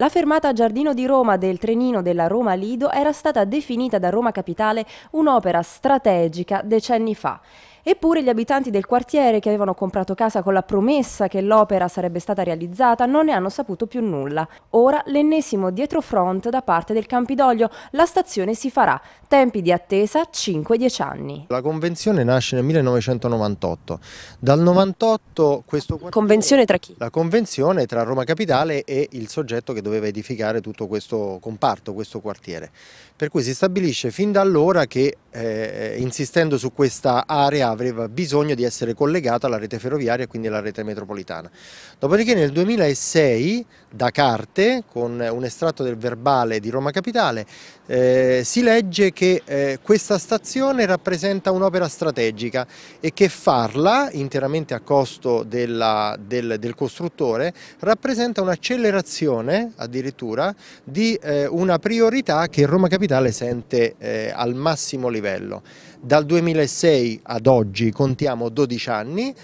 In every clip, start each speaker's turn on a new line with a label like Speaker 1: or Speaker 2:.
Speaker 1: La fermata a Giardino di Roma del trenino della Roma Lido era stata definita da Roma Capitale un'opera strategica decenni fa. Eppure gli abitanti del quartiere che avevano comprato casa con la promessa che l'opera sarebbe stata realizzata non ne hanno saputo più nulla. Ora l'ennesimo dietrofront da parte del Campidoglio. La stazione si farà. Tempi di attesa 5-10 anni.
Speaker 2: La convenzione nasce nel 1998. Dal 98 questo quartiere... Convenzione tra chi? La convenzione tra Roma Capitale e il soggetto che doveva edificare tutto questo comparto, questo quartiere per cui si stabilisce fin da allora che eh, insistendo su questa area avrebbe bisogno di essere collegata alla rete ferroviaria e quindi alla rete metropolitana. Dopodiché nel 2006 da carte con un estratto del verbale di Roma Capitale eh, si legge che eh, questa stazione rappresenta un'opera strategica e che farla interamente a costo della, del, del, costruttore rappresenta un'accelerazione addirittura di eh, una priorità che Roma Capitale capitale sente eh, al massimo livello. Dal 2006 ad oggi contiamo 12 anni,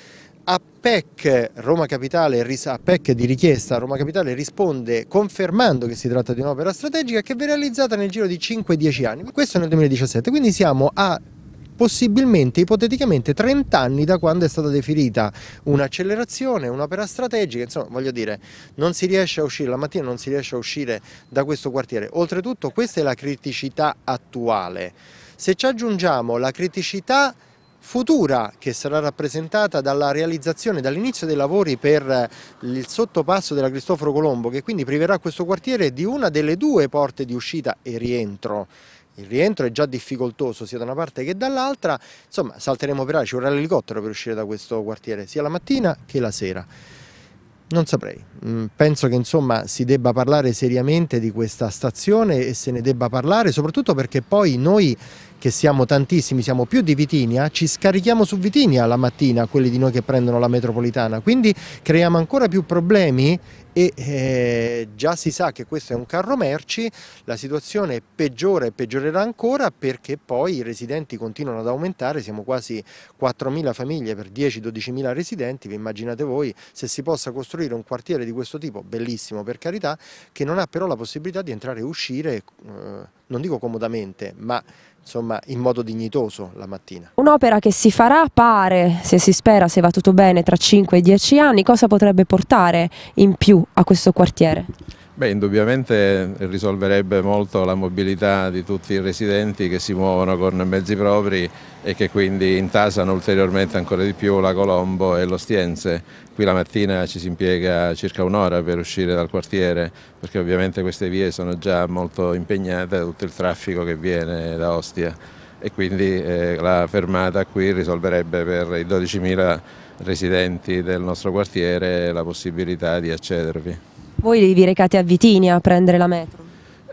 Speaker 2: a PEC, Roma Capitale, a PEC di richiesta Roma Capitale risponde confermando che si tratta di un'opera strategica che viene realizzata nel giro di 5-10 anni, questo nel 2017, quindi siamo a possibilmente, ipoteticamente, 30 anni da quando è stata definita un'accelerazione, un'opera strategica, insomma, voglio dire, non si riesce a uscire, la mattina non si riesce a uscire da questo quartiere. Oltretutto questa è la criticità attuale. Se ci aggiungiamo la criticità futura che sarà rappresentata dalla realizzazione, dall'inizio dei lavori per eh, il sottopasso della Cristoforo Colombo che quindi priverà questo quartiere di una delle due porte di uscita e rientro il rientro è già difficoltoso sia da una parte che dall'altra, insomma salteremo per aria, ci vorrà l'elicottero per uscire da questo quartiere sia la mattina che la sera. Non saprei, mm, penso che insomma si debba parlare seriamente di questa stazione e se ne debba parlare soprattutto perché poi noi che siamo tantissimi, siamo più di Vitinia, ci scarichiamo su Vitinia la mattina quelli di noi che prendono la metropolitana, quindi creiamo ancora più problemi e eh, già si sa che questo è un carro merci, la situazione peggiora e peggiorerà ancora perché poi i residenti continuano ad aumentare, siamo quasi 4.000 famiglie per 10-12.000 residenti, vi immaginate voi se si possa costruire un quartiere di questo tipo, bellissimo per carità, che non ha però la possibilità di entrare e uscire, eh, non dico comodamente, ma insomma, in modo dignitoso la mattina.
Speaker 1: Un'opera che si farà pare, se si spera, se va tutto bene, tra 5 e 10 anni, cosa potrebbe portare in più a questo quartiere?
Speaker 3: Beh, indubbiamente risolverebbe molto la mobilità di tutti i residenti che si muovono con mezzi propri e che quindi intasano ulteriormente ancora di più la Colombo e l'Ostiense. Qui la mattina ci si impiega circa un'ora per uscire dal quartiere perché ovviamente queste vie sono già molto impegnate da tutto il traffico che viene da Ostia e quindi eh, la fermata qui risolverebbe per i 12.000 residenti del nostro quartiere la possibilità di accedervi.
Speaker 1: Voi vi recate a Vitini a prendere la metro?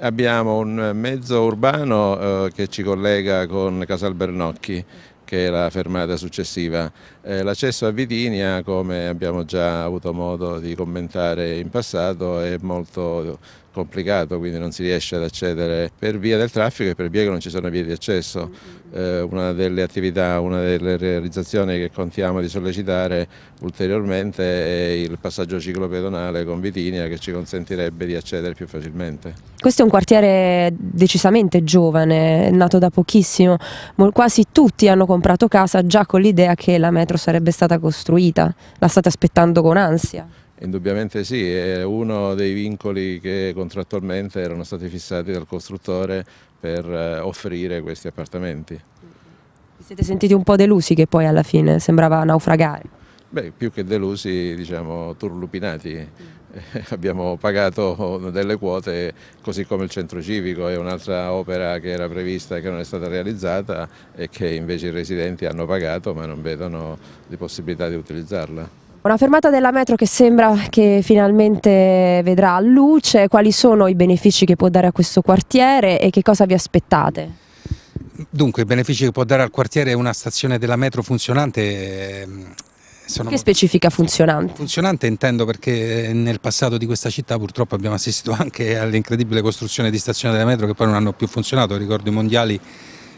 Speaker 3: Abbiamo un mezzo urbano eh, che ci collega con Casal Bernocchi che è la fermata successiva. Eh, L'accesso a Vitinia, come abbiamo già avuto modo di commentare in passato, è molto complicato, quindi non si riesce ad accedere per via del traffico e per via che non ci sono vie di accesso. Mm, mm, mm. Eh, una delle attività, una delle realizzazioni che contiamo di sollecitare ulteriormente è il passaggio ciclopedonale con Vitinia che ci consentirebbe di accedere più facilmente.
Speaker 1: Questo è un quartiere decisamente giovane, nato da pochissimo, quasi tutti hanno comprato casa già con l'idea che la metro sarebbe stata costruita, la state aspettando con ansia.
Speaker 3: Indubbiamente sì, è uno dei vincoli che contrattualmente erano stati fissati dal costruttore per eh, offrire questi appartamenti. Vi siete sentiti
Speaker 1: un po' delusi che poi alla fine sembrava naufragare?
Speaker 3: Beh, più che delusi, diciamo, turlupinati. Eh, abbiamo pagato delle quote, così come il centro civico è un'altra opera che era prevista e che non è stata realizzata e che invece i residenti hanno pagato ma non vedono di possibilità di utilizzarla.
Speaker 1: Una fermata della metro che sembra che finalmente vedrà luce, quali sono i benefici che può dare a questo quartiere e che cosa vi aspettate?
Speaker 4: Dunque i benefici che può dare al quartiere una stazione della metro funzionante eh, sono... Che
Speaker 1: specifica funzionante?
Speaker 4: Funzionante intendo perché eh, nel passato di questa città purtroppo abbiamo assistito anche all'incredibile costruzione di stazioni della metro che poi non hanno più funzionato, ricordo i mondiali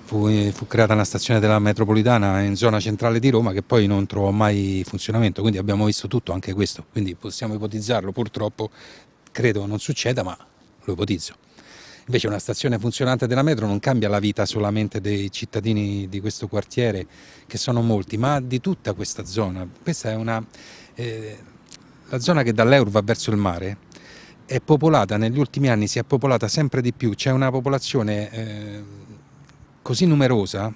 Speaker 4: Fu, fu, creata una stazione della metropolitana in zona centrale di Roma che poi non trovò mai funzionamento, quindi abbiamo visto tutto anche questo, quindi possiamo ipotizzarlo, purtroppo credo non succeda, ma lo ipotizzo. Invece una stazione funzionante della metro non cambia la vita solamente dei cittadini di questo quartiere, che sono molti, ma di tutta questa zona. Questa è una... Eh, la zona che dall'Eur va verso il mare è popolata, negli ultimi anni si è popolata sempre di più, c'è una popolazione... Eh, così numerosa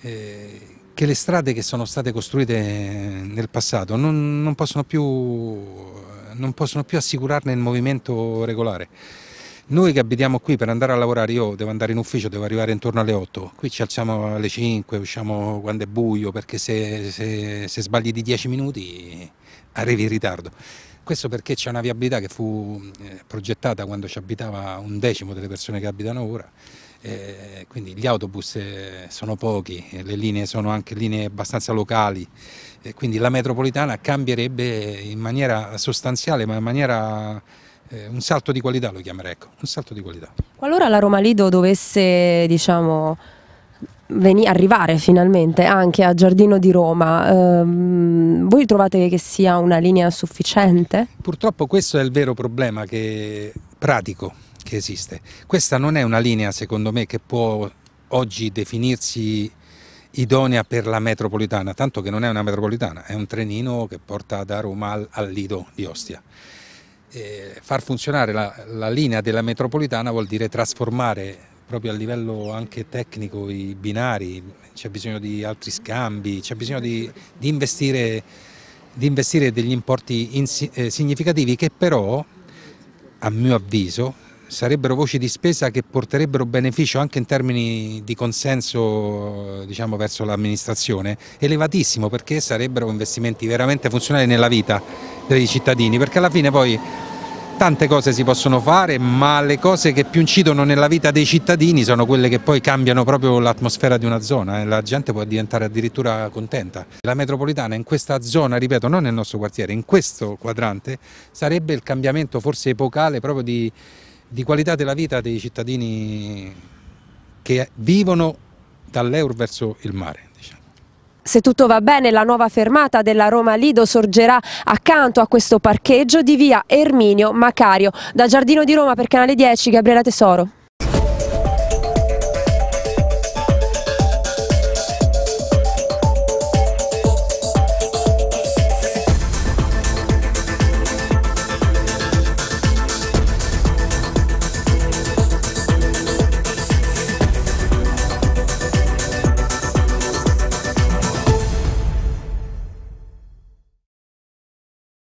Speaker 4: eh, che le strade che sono state costruite nel passato non, non, possono più, non, possono più, assicurarne il movimento regolare. Noi che abitiamo qui per andare a lavorare, io devo andare in ufficio, devo arrivare intorno alle 8, qui ci alziamo alle 5, usciamo quando è buio perché se, se, se sbagli di 10 minuti arrivi in ritardo. Questo perché c'è una viabilità che fu eh, progettata quando ci abitava un decimo delle persone che abitano ora eh, quindi gli autobus eh, sono pochi, eh, le linee sono anche linee abbastanza locali, eh, quindi la metropolitana cambierebbe in maniera sostanziale, ma in maniera eh, un salto di qualità lo chiamerei, ecco, un salto di qualità.
Speaker 1: Qualora la Roma Lido dovesse, diciamo, arrivare finalmente anche a Giardino di Roma, ehm, voi trovate che sia una linea sufficiente?
Speaker 4: Purtroppo questo è il vero problema che pratico che esiste. Questa non è una linea, secondo me, che può oggi definirsi idonea per la metropolitana, tanto che non è una metropolitana, è un trenino che porta da Roma al, Lido di Ostia. E far funzionare la, la linea della metropolitana vuol dire trasformare proprio a livello anche tecnico i binari, c'è bisogno di altri scambi, c'è bisogno di, di, investire, di, investire, degli importi in, eh, significativi che però, a mio avviso, sarebbero voci di spesa che porterebbero beneficio anche in termini di consenso diciamo, verso l'amministrazione elevatissimo perché sarebbero investimenti veramente funzionali nella vita dei cittadini perché alla fine poi tante cose si possono fare ma le cose che più incidono nella vita dei cittadini sono quelle che poi cambiano proprio l'atmosfera di una zona e eh. la gente può diventare addirittura contenta. La metropolitana in questa zona, ripeto, non nel nostro quartiere, in questo quadrante sarebbe il cambiamento forse epocale proprio di di qualità della vita dei cittadini che vivono dall'Eur verso il mare. Diciamo.
Speaker 1: Se tutto va bene, la nuova fermata della Roma Lido sorgerà accanto a questo parcheggio di via Erminio Macario. Da Giardino di Roma per Canale 10, Gabriela Tesoro.